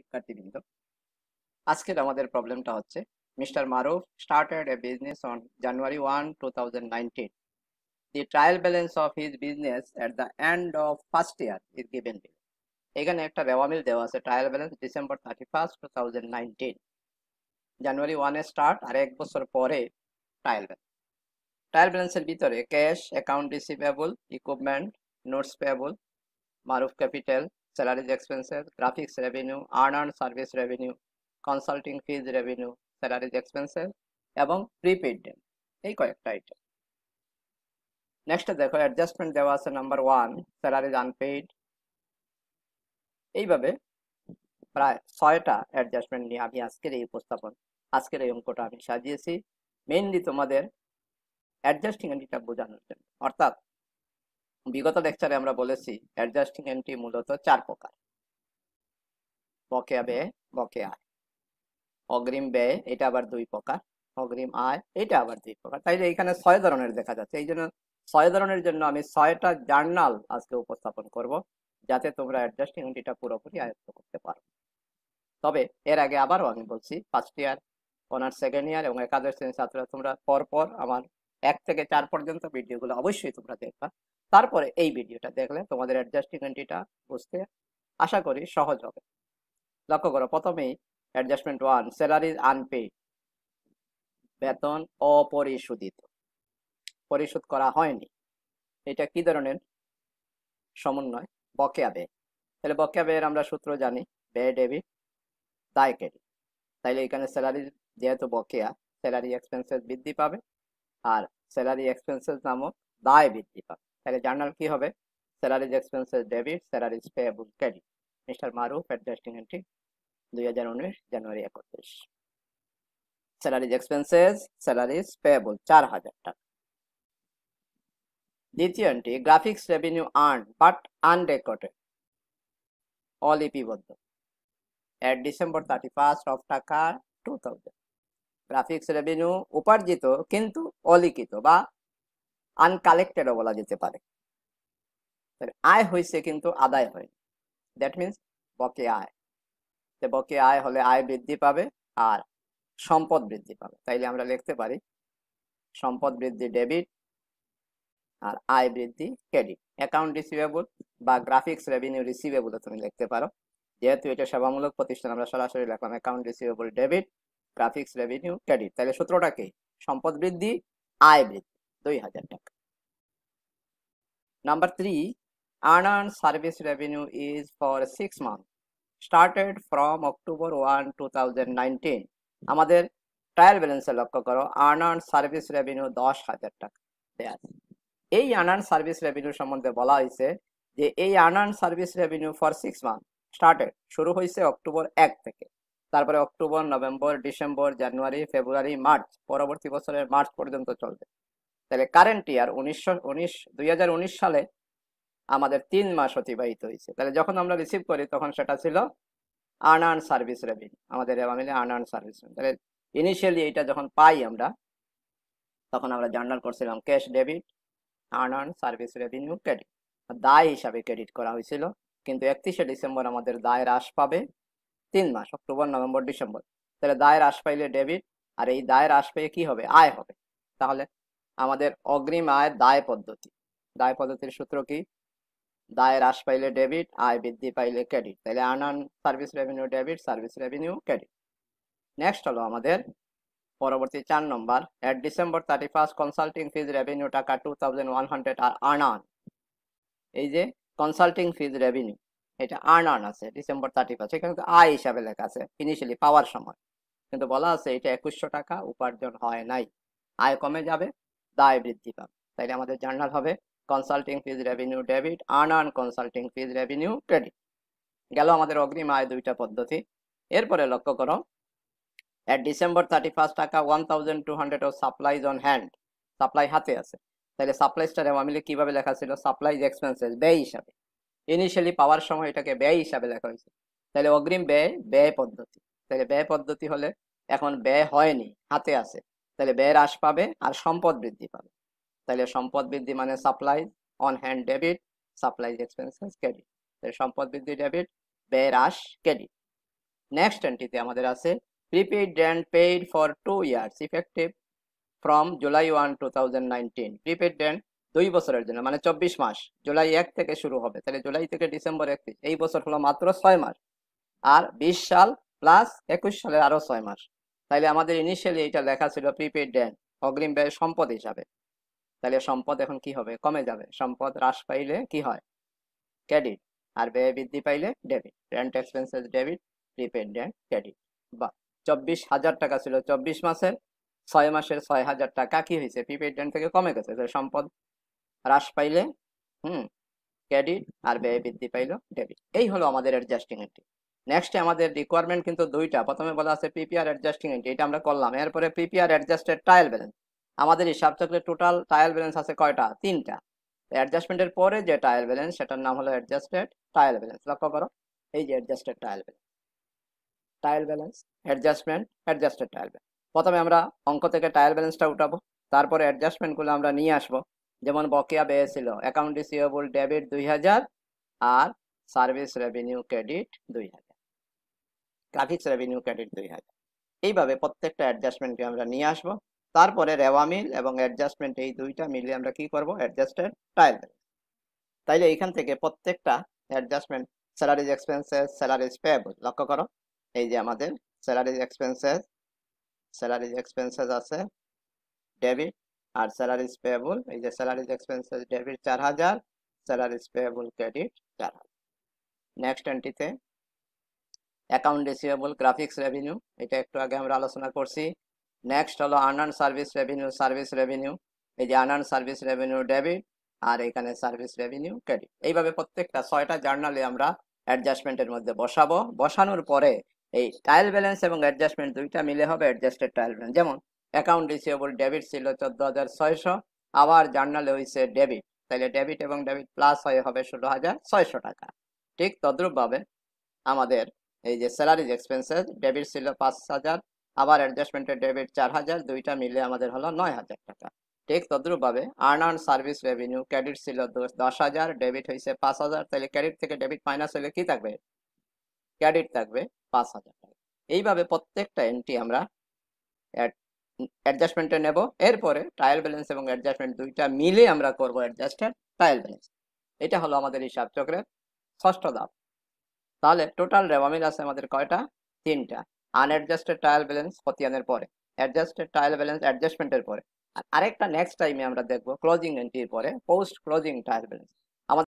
শিক্ষার্থীবৃন্দ আজকের আমাদের প্রবলেমটা হচ্ছে mister Maruf started a business on January one two thousand nineteen the trial balance of his business at the end of first year is given এখানে একটা রেওয়ামিল দেওয়া আছে trial balance December thirty first two thousand nineteen January ওয়ানে start আর এক বছর পরে trial balance trial ব্যালেন্সের ভিতরে cash account receivable equipment notes payable Maruf capital salaries expenses, graphics revenue, earn and service revenue, consulting fees revenue, salaries expenses এবং prepaid ডেল এই কয়েকটা আইটেম নেক্সট দেখো অ্যাডজাস্টমেন্ট দেওয়া আছে নাম্বার ওয়ান স্যালারিজ আনপেইড এইভাবে প্রায় ছয়টা অ্যাডজাস্টমেন্ট নিয়ে আমি আজকের এই উপস্থাপন আজকের এই অঙ্কটা আমি সাজিয়েছি মেইনলি তোমাদের অ্যাডজাস্টিং এন্ডিটা বোঝানোর জন্য অর্থাৎ বিগত লেকচারে আমরা বলেছি অ্যাডজাস্টিং এন্ট্রি মূলত চার প্রকার বকেয়া ব্যয় বকেয়া আয় অগ্রিম ব্যয় এটা আবার দুই প্রকার অগ্রিম আয় এটা আবার দুই প্রকার তাইলে এখানে ছয় ধরনের দেখা যাচ্ছে এই জন্য ছয় ধরনের জন্য আমি ছয়টা জার্নাল আজকে উপস্থাপন করব যাতে তোমরা অ্যাডজাস্টিং এন্ট্রিটা পুরোপুরি আয়ত্ত করতে পারো তবে এর আগে আবারও আমি বলছি first year honours second year এবং একাদশ শ্রেণীর ছাত্ররা তোমরা পরপর আমার এক থেকে চার পর্যন্ত ভিডিওগুলো অবশ্যই তোমরা দেখবা তারপরে এই ভিডিওটা দেখলে তোমাদের অ্যাডজাস্টিং এন্ট্রিটা বুঝতে আশা করি সহজ হবে লক্ষ্য করো প্রথমেই অ্যাডজাস্টমেন্ট ওয়ান স্যালারি আনপেইড বেতন অপরিশোধিত পরিশোধ করা হয়নি এটা কি ধরনের সমন্বয় বকেয়া ব্যয় তাহলে বকেয়া ব্যয়ের আমরা সূত্র জানি ব্যয় ডেবিট দায় ক্রেডিট তাইলে এখানে স্যালারি যেহেতু বকেয়া স্যালারি এক্সপেন্সেস বৃদ্ধি পাবে আর স্যালারি এক্সপেন্সেস নামক দায় বৃদ্ধি পাবে তাহলে জার্নাল কি হবে salaries expenses debit salaries payable credit mister Maruf adjusting entry দুই হাজার উনিশ জানুয়ারি একত্রিশ স্যালারিজ এক্সপেন্সেস স্যালারিজ পেয়েবল চার হাজার টাকা দ্বিতীয় entry graphics revenue earn but unrecorded অলিপিবদ্ধ at December thirty first of টাকা টু থাউজেন্ড গ্রাফিক্স রেভিনিউ উপার্জিত কিন্তু অলিখিত বা আনকালেক্টেডও বলা যেতে পারে আয় হয়েছে কিন্তু আদায় হয়নি দ্যাট মিনস বকে আয় বকে আয় হলে আয় বৃদ্ধি পাবে আর সম্পদ বৃদ্ধি পাবে তাইলে আমরা লিখতে পারি সম্পদ বৃদ্ধি ডেবিট আর আয় বৃদ্ধি ক্রেডিট অ্যাকাউন্ট রিসিভেবল বা গ্রাফিক্স রেভিনিউ রিসিভেবল তুমি লিখতে পারো যেহেতু এটা সেবামূলক প্রতিষ্ঠান আমরা সরাসরি লিখলাম account receivable debit graphics revenue credit তাহলে সূত্রটা কি সম্পদ বৃদ্ধি আয় বৃদ্ধি দুই হাজার টাকা number three unearned service revenue is for six months started from October 1 2019 আমাদের ট্রায়াল ব্যালেন্সে লক্ষ্য করো আর্নার্ন সার্ভিস রেভিনিউ দশ হাজার টাকা দেয়া আছে এই আর্নার্ন সার্ভিস রেভিনিউ সম্বন্ধে বলা হয়েছে যে এই unearned service revenue for six month started শুরু হয়েছে অক্টোবর এক থেকে তারপরে October November December January February March পরবর্তী বছরের মার্চ পর্যন্ত চলবে তাহলে কারেন্ট ইয়ার উনিশশো উনিশ দুই সালে আমাদের তিন মাস অতিবাহিত হয়েছে তাহলে যখন আমরা রিসিভ করি তখন সেটা ছিল আর্ন আর্ন সার্ভিস রেভিনিউ আমাদের মিলে আন আর্ন সার্ভিস তাহলে ইনিশিয়ালি এইটা যখন পাই আমরা তখন আমরা জার্নাল করছিলাম cash debit earn earn service revenue credit দায় হিসাবে ক্রেডিট করা হয়েছিল কিন্তু একত্রিশে ডিসেম্বর আমাদের দায় হ্রাস পাবে তিন মাস অক্টোবর নভেম্বর ডিসেম্বর তাহলে দায় হ্রাস পাইলে ডেবিট আর এই দায় হ্রাস পেয়ে কী হবে আয় হবে তাহলে আমাদের অগ্রিম আয় দায় পদ্ধতি দায় পদ্ধতির সূত্র কি দায় হ্রাস পাইলে ডেবিট আয় বৃদ্ধি পাইলে ক্রেডিট তাহলে earn service revenue debit service revenue credit next হলো আমাদের পরবর্তী চার নম্বর at December thirty first consulting fees revenue টাকা টু থাউজেন্ড ওয়ান হান্ড্রেড আর আর্ন আর্ন এই যে কনসাল্টিং ফিজ রেভিনিউ এটা আর্ন আর্ন আছে ডিসেম্বর থার্টি ফার্স্ট এখানে কিন্তু আয় হিসাবে লেখা আছে ইনিশিয়ালি পাওয়ার সময় কিন্তু বলা আছে এটা একুশশো টাকা উপার্জন হয় নাই আয় কমে যাবে দায় বৃদ্ধি পাবে তাইলে আমাদের জার্নাল হবে consulting fees revenue debit earn earn consulting fees revenue credit গেল আমাদের অগ্রিম আয় দুইটা পদ্ধতি এরপরে লক্ষ্য করো অ্যাট ডিসেম্বর থার্টি ফার্স্ট টাকা one thousand two hundred of supplies on hand supply হাতে আছে তাহলে সাপ্লাইজটা আমি কিভাবে লেখা ছিল সাপ্লাইজ এক্সপেন্সেস ব্যয় হিসাবে ইনিশিয়ালি পাওয়ার সময় এটাকে ব্যয় হিসাবে লেখা হয়েছে তাহলে অগ্রিম ব্যয় ব্যয় পদ্ধতি তাহলে ব্যয় পদ্ধতি হলে এখন ব্যয় হয়নি হাতে আছে তাহলে ব্যয় হ্রাস পাবে আর সম্পদ বৃদ্ধি পাবে তাহলে সম্পদ বৃদ্ধি মানে supply on hand debit supply expenses credit তাহলে সম্পদ বৃদ্ধি ডেবিট ব্যয় হ্রাস ক্রেডিট নেক্সট এন্ট্রিতে আমাদের আছে prepaid rent paid for two years effective from July one two thousand nineteen prepaid rent দুই বছরের জন্য মানে চব্বিশ মাস জুলাই এক থেকে শুরু হবে তাহলে জুলাই থেকে ডিসেম্বর একত্রিশ এই বছর হলো মাত্র ছয় মাস আর বিশ সাল প্লাস একুশ সালের আরো ছয় মাস তাহলে আমাদের ইনিশিয়ালি এটা লেখা ছিল প্রিপেড ড্যান অগ্রিম ব্যয় সম্পদ হিসাবে তাহলে সম্পদ এখন কি হবে কমে যাবে সম্পদ হ্রাস পাইলে কি হয় ক্রেডিট আর ব্যয় বৃদ্ধি পাইলে debit rent expenses debit prepaid ড্যান ক্রেডিট বা চব্বিশ হাজার টাকা ছিল চব্বিশ মাসের ছয় মাসের ছয় হাজার টাকা কি হয়েছে প্রিপেড ড্যান থেকে কমে গেছে সম্পদ হ্রাস পাইলে হুম ক্রেডিট আর ব্যয় বৃদ্ধি পাইলো ডেবিট এই হলো আমাদের অ্যাডজাস্টিং এটি নেক্সটে আমাদের রিকোয়ারমেন্ট কিন্তু দুইটা প্রথমে বলা আছে পিপিআর অ্যাডজাস্টিং এন্ট্রি এটা আমরা করলাম এরপরে পিপিআর অ্যাডজাস্টেড ট্রায়াল ব্যালেন্স আমাদের হিসাব চক্রে টোটাল ট্রায়াল ব্যালেন্স আছে কয়টা তিনটা অ্যাডজাস্টমেন্টের পরে যে টায়াল ব্যালেন্স সেটার নাম হলো অ্যাডজাস্টেড ট্রায়াল ব্যালেন্স লক্ষ্য করো এই যে adjusted trial balance trial balance adjustment adjusted trial balance প্রথমে আমরা অঙ্ক থেকে ট্রায়াল ব্যালেন্সটা উঠাবো তারপরে অ্যাডজাস্টমেন্টগুলো আমরা নিয়ে আসবো যেমন বকেয়া ব্যয় ছিল অ্যাকাউন্ট রিসিভেবল ডেবিট দুই হাজার আর সার্ভিস রেভিনিউ ক্রেডিট দুই হাজার গ্রাফিক্স রেভিনিউ ক্রেডিট দুই হাজার এইভাবে প্রত্যেকটা অ্যাডজাস্টমেন্টকে আমরা নিয়ে আসব তারপরে রেওয়ামিল এবং অ্যাডজাস্টমেন্ট এই দুইটা মিলে আমরা কি করব অ্যাডজাস্টেড টাইল তাইলে এখান থেকে প্রত্যেকটা adjustment salaries expenses salaries payable লক্ষ্য করো এই যে আমাদের স্যালারিজ এক্সপেন্সেস স্যালারিজ এক্সপেন্সেস আছে ডেবিট আর স্যালারিজ পেয়েবল এই যে স্যালারিজ এক্সপেন্সেস ডেবিট চার হাজার স্যালারিজ পেয়েবল ক্রেডিট চার হাজার নেক্সট এন্ট্রিতে অ্যাকাউন্ট রিসিভেবল গ্রাফিক্স রেভিনিউ এটা একটু আগে আমরা আলোচনা করছি নেক্সট হলো unearned service revenue service revenue এই যে আর্নার্ন সার্ভিস রেভিনিউ ডেবিট আর এখানে সার্ভিস রেভিনিউ ক্রেডিট এইভাবে প্রত্যেকটা ছয়টা জার্নালে আমরা অ্যাডজাস্টমেন্টের মধ্যে বসাবো বসানোর পরে এই ট্রায়াল ব্যালেন্স এবং অ্যাডজাস্টমেন্ট দুইটা মিলে হবে অ্যাডজাস্টেড ট্রায়াল ব্যালেন্স যেমন অ্যাকাউন্ট রিসিভেবল ডেবিট ছিল চোদ্দ হাজার ছয়শো আবার জার্নালে হয়েছে ডেবিট তাহলে ডেবিট এবং ডেবিট প্লাস হয়ে হবে ষোলো হাজার ছয়শো টাকা ঠিক তদ্রুপভাবে আমাদের এই যে স্যালারিজ এক্সপেন্সেস ডেবিট ছিল পাঁচ হাজার আবার অ্যাডজাস্টমেন্টের ডেবিট চার হাজার দুইটা মিলে আমাদের হলো নয় হাজার টাকা ঠিক তদ্রুপভাবে earn earn service revenue credit ছিল দশ হাজার ডেবিট হয়েছে পাঁচ হাজার তাহলে ক্রেডিট থেকে ডেবিট মাইনাস হলে কি থাকবে ক্রেডিট থাকবে পাঁচ হাজার টাকা এইভাবে প্রত্যেকটা এন্ট্রি আমরা অ্যাডজাস্টমেন্টে নেব এরপরে ট্রায়াল ব্যালেন্স এবং অ্যাডজাস্টমেন্ট দুইটা মিলে আমরা করব অ্যাডজাস্টেড ট্রায়াল ব্যালেন্স এটা হলো আমাদের হিসাব চক্রের ষষ্ঠ ধাপ তাহলে টোটাল রেভামিল আছে আমাদের কয়টা তিনটা আনঅ্যাডজাস্টেড ট্রায়াল ব্যালেন্স খতিয়ানের পরে অ্যাডজাস্টেড ট্রায়াল ব্যালেন্স অ্যাডজাস্টমেন্টের পরে আর আরেকটা নেক্সট টাইমে আমরা দেখবো ক্লোজিং এন্ট্রির পরে পোস্ট ক্লোজিং ট্রায়াল ব্যালেন্স